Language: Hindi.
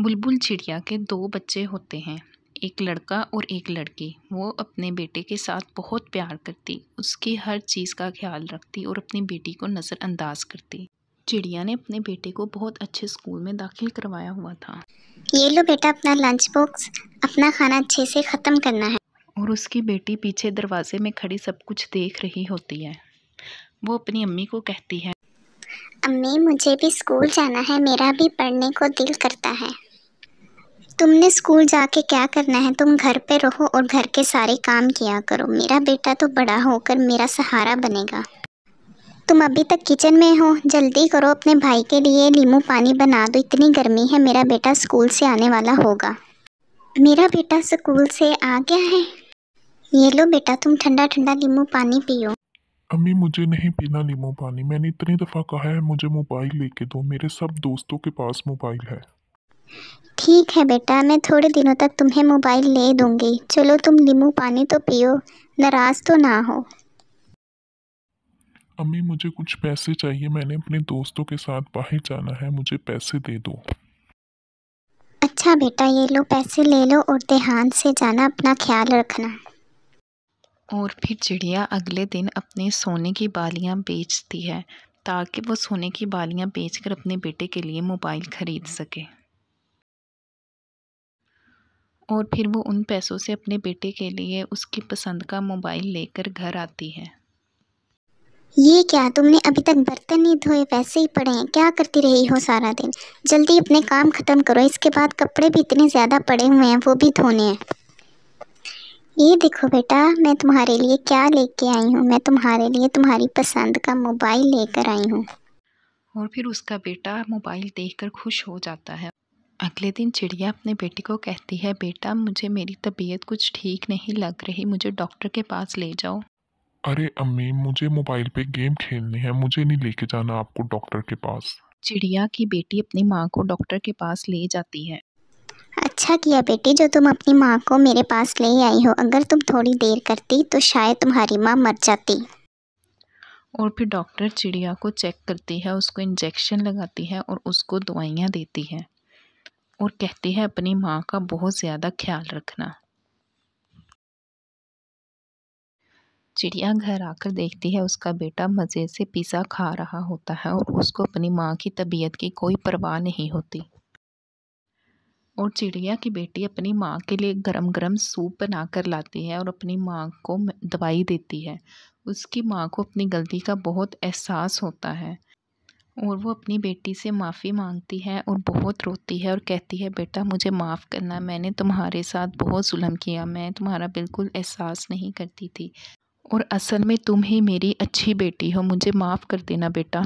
बुलबुल चिड़िया के दो बच्चे होते हैं एक लड़का और एक लड़की वो अपने बेटे के साथ बहुत प्यार करती उसकी हर चीज़ का ख्याल रखती और अपनी बेटी को नज़रअंदाज करती चिड़िया ने अपने बेटे को बहुत अच्छे स्कूल में दाखिल करवाया हुआ था ये लो बेटा अपना लंच बॉक्स अपना खाना अच्छे से ख़त्म करना है और उसकी बेटी पीछे दरवाजे में खड़ी सब कुछ देख रही होती है वो अपनी अम्मी को कहती है अम्मी मुझे भी स्कूल जाना है मेरा भी पढ़ने को दिल करता है तुमने स्कूल जाके क्या करना है तुम घर पे रहो और घर के सारे काम किया करो मेरा बेटा तो बड़ा होकर मेरा सहारा बनेगा तुम अभी तक किचन में हो जल्दी करो अपने भाई के लिए लीमू पानी बना दो इतनी गर्मी है मेरा बेटा स्कूल से आने वाला होगा मेरा बेटा स्कूल से आ गया है ये लो बेटा तुम ठंडा ठंडा नींबू पानी पियो अम्मी मुझे नहीं पीना नींबू पानी मैंने इतनी दफ़ा कहा है मुझे मोबाइल लेके दो मेरे सब दोस्तों के पास मोबाइल है ठीक है बेटा मैं थोड़े दिनों तक तुम्हें मोबाइल ले दूंगी चलो तुम नींबू पानी तो पियो नाराज़ तो ना हो अम्मी मुझे कुछ पैसे चाहिए मैंने अपने दोस्तों के साथ बाहर जाना है मुझे पैसे दे दो अच्छा बेटा ये लो पैसे ले लो और देहांत से जाना अपना ख्याल रखना और फिर चिड़िया अगले दिन अपने सोने की बालियां बेचती है ताकि वो सोने की बालियां बेचकर अपने बेटे के लिए मोबाइल खरीद सके और फिर वो उन पैसों से अपने बेटे के लिए उसकी पसंद का मोबाइल लेकर घर आती है ये क्या तुमने अभी तक बर्तन नहीं धोए वैसे ही पड़े हैं क्या करती रही हो सारा दिन जल्दी अपने काम ख़त्म करो इसके बाद कपड़े भी इतने ज़्यादा पड़े हुए हैं वो भी धोने हैं ये देखो बेटा मैं तुम्हारे लिए क्या लेके आई हूँ मैं तुम्हारे लिए तुम्हारी पसंद का मोबाइल लेकर आई हूँ और फिर उसका बेटा मोबाइल देखकर खुश हो जाता है अगले दिन चिड़िया अपने बेटे को कहती है बेटा मुझे मेरी तबीयत कुछ ठीक नहीं लग रही मुझे डॉक्टर के पास ले जाओ अरे अम्मी मुझे मोबाइल पे गेम खेलनी है मुझे नहीं लेके जाना आपको डॉक्टर के पास चिड़िया की बेटी अपनी माँ को डॉक्टर के पास ले जाती है अच्छा किया बेटी जो तुम अपनी माँ को मेरे पास ले आई हो अगर तुम थोड़ी देर करती तो शायद तुम्हारी माँ मर जाती और फिर डॉक्टर चिड़िया को चेक करती है उसको इंजेक्शन लगाती है और उसको दवाइयाँ देती है और कहती है अपनी माँ का बहुत ज़्यादा ख्याल रखना चिड़िया घर आकर देखती है उसका बेटा मज़े से पिज़्ज़ा खा रहा होता है और उसको अपनी माँ की तबीयत की कोई परवाह नहीं होती और चिड़िया की बेटी अपनी माँ के लिए गरम गरम सूप बना कर लाती है और अपनी माँ को दवाई देती है उसकी माँ को अपनी गलती का बहुत एहसास होता है और वो अपनी बेटी से माफ़ी मांगती है और बहुत रोती है और कहती है बेटा मुझे माफ़ करना मैंने तुम्हारे साथ बहुत जुल्म किया मैं तुम्हारा बिल्कुल एहसास नहीं करती थी और असल में तुम ही मेरी अच्छी बेटी हो मुझे माफ़ कर देना बेटा